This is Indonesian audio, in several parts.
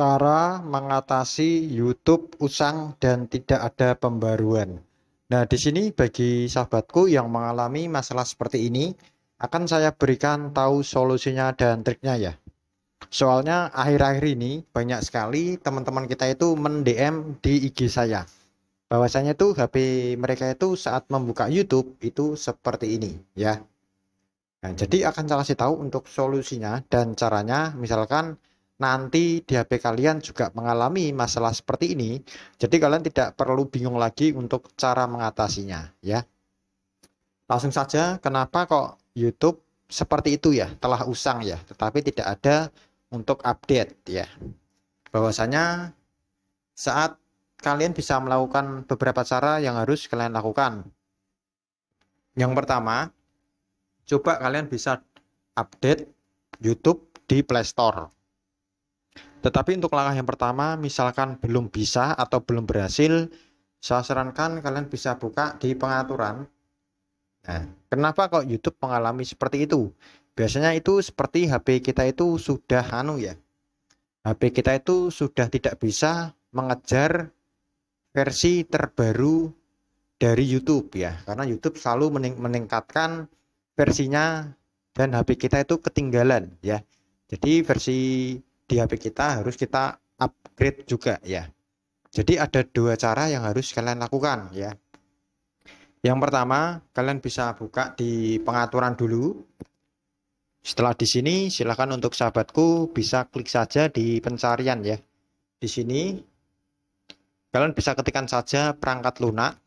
cara mengatasi YouTube usang dan tidak ada pembaruan. Nah, di sini bagi sahabatku yang mengalami masalah seperti ini, akan saya berikan tahu solusinya dan triknya ya. Soalnya akhir-akhir ini banyak sekali teman-teman kita itu mendm di IG saya. Bahwasanya itu HP mereka itu saat membuka YouTube itu seperti ini ya. Nah, jadi akan saya kasih tahu untuk solusinya dan caranya misalkan nanti di HP kalian juga mengalami masalah seperti ini, jadi kalian tidak perlu bingung lagi untuk cara mengatasinya ya. Langsung saja, kenapa kok YouTube seperti itu ya, telah usang ya, tetapi tidak ada untuk update ya. Bahwasanya saat kalian bisa melakukan beberapa cara yang harus kalian lakukan. Yang pertama, coba kalian bisa update YouTube di Play Store tetapi untuk langkah yang pertama, misalkan belum bisa atau belum berhasil, saya sarankan kalian bisa buka di pengaturan. Nah, kenapa kok YouTube mengalami seperti itu? Biasanya itu seperti HP kita itu sudah anu ya. HP kita itu sudah tidak bisa mengejar versi terbaru dari YouTube ya karena YouTube selalu mening meningkatkan versinya dan HP kita itu ketinggalan ya jadi versi di HP kita harus kita upgrade juga ya. Jadi ada dua cara yang harus kalian lakukan ya. Yang pertama, kalian bisa buka di pengaturan dulu. Setelah di sini, silakan untuk sahabatku bisa klik saja di pencarian ya. Di sini kalian bisa ketikkan saja perangkat lunak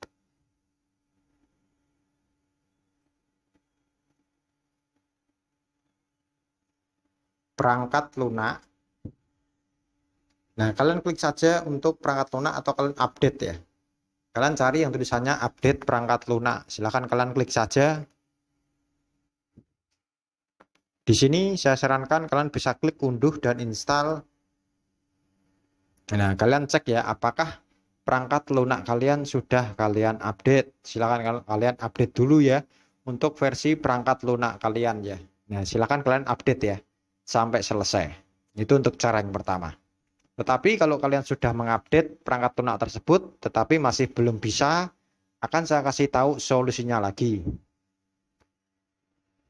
perangkat lunak Nah, kalian klik saja untuk perangkat lunak atau kalian update ya. Kalian cari yang tulisannya update perangkat lunak. Silahkan kalian klik saja. Di sini saya sarankan kalian bisa klik unduh dan install. Nah, kalian cek ya apakah perangkat lunak kalian sudah kalian update. Silahkan kalian update dulu ya untuk versi perangkat lunak kalian ya. Nah, silahkan kalian update ya sampai selesai. Itu untuk cara yang pertama. Tetapi kalau kalian sudah mengupdate perangkat lunak tersebut tetapi masih belum bisa, akan saya kasih tahu solusinya lagi.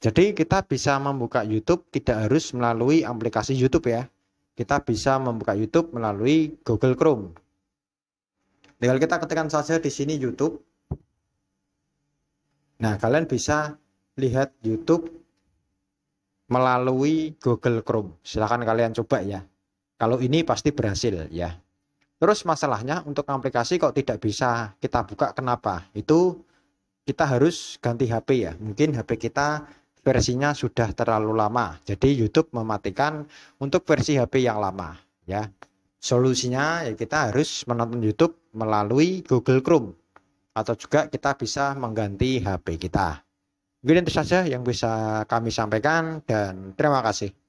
Jadi kita bisa membuka YouTube tidak harus melalui aplikasi YouTube ya. Kita bisa membuka YouTube melalui Google Chrome. Tinggal kita ketikkan saja di sini YouTube. Nah, kalian bisa lihat YouTube melalui Google Chrome. Silahkan kalian coba ya. Kalau ini pasti berhasil ya. Terus masalahnya untuk aplikasi kok tidak bisa kita buka kenapa? Itu kita harus ganti HP ya. Mungkin HP kita versinya sudah terlalu lama. Jadi YouTube mematikan untuk versi HP yang lama ya. Solusinya ya kita harus menonton YouTube melalui Google Chrome atau juga kita bisa mengganti HP kita. Mungkin itu saja yang bisa kami sampaikan dan terima kasih.